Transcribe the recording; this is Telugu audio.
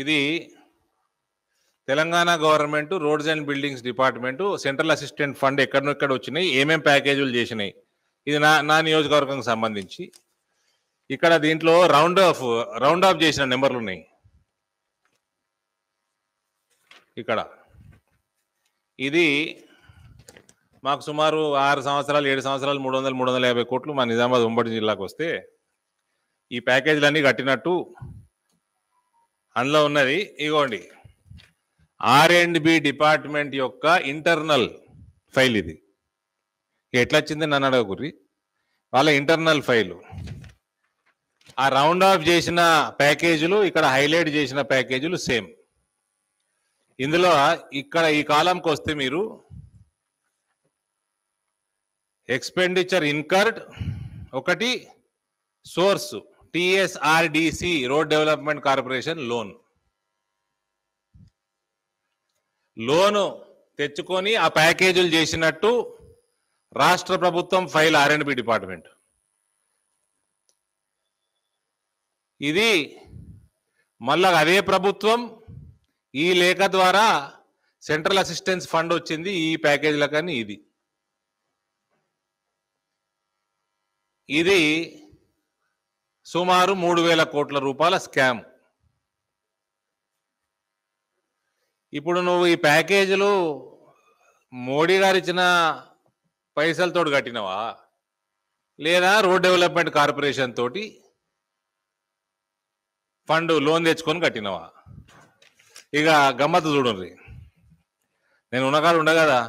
ఇది Telangana government roads and buildings department central assistant fund ఎక్కడనెక్కడ వచ్చినాయి ఏమేమి ప్యాకేజీలు చేసినాయి ఇది నా నా నియోజకవర్గంకి సంబంధించి ఇక్కడ దీంట్లో రౌండ్ ఆఫ్ రౌండ్ ఆఫ్ చేసిన నెంబర్లు ఉన్నాయి ఇక్కడ ఇది మాకు సుమారు ఆరు సంవత్సరాలు ఏడు సంవత్సరాలు మూడు వందల మూడు వందల యాభై కోట్లు మా నిజామాబాద్ ఉంబడి జిల్లాకు వస్తే ఈ ప్యాకేజీలన్నీ కట్టినట్టు అందులో ఉన్నది ఇగోండి ఆర్ అండ్ బి డిపార్ట్మెంట్ యొక్క ఇంటర్నల్ ఫైల్ ఇది ఎట్లా వచ్చింది నన్ను అడగకుర్రి వాళ్ళ ఇంటర్నల్ ఫైలు ఆ రౌండ్ ఆఫ్ చేసిన ప్యాకేజీలు ఇక్కడ హైలైట్ చేసిన ప్యాకేజీలు సేమ్ ఇందులో ఇక్కడ ఈ కాలంకి వస్తే మీరు ఎక్స్పెండిచర్ ఇన్కర్డ్ ఒకటి source TSRDC road development corporation loan loan తెచ్చుకొని ఆ ప్యాకేజీలు చేసినట్టు రాష్ట్ర ప్రభుత్వం ఫైల్ ఆర్ఎండ్బి డిపార్ట్మెంట్ ఇది మళ్ళా అదే ప్రభుత్వం ఈ లేఖ ద్వారా సెంట్రల్ అసిస్టెన్స్ ఫండ్ వచ్చింది ఈ ప్యాకేజీల కానీ ఇది ఇది సుమారు మూడు వేల కోట్ల రూపాయల స్కామ్ ఇప్పుడు నువ్వు ఈ ప్యాకేజీలు మోడీ గారు ఇచ్చిన పైసలతో కట్టినవా లేదా రోడ్ డెవలప్మెంట్ కార్పొరేషన్ తోటి ఫండ్ లోన్ తెచ్చుకొని కట్టినవా ఇక గమ్మత్తు చూడండి నేను ఉన్నకాడు ఉండగదా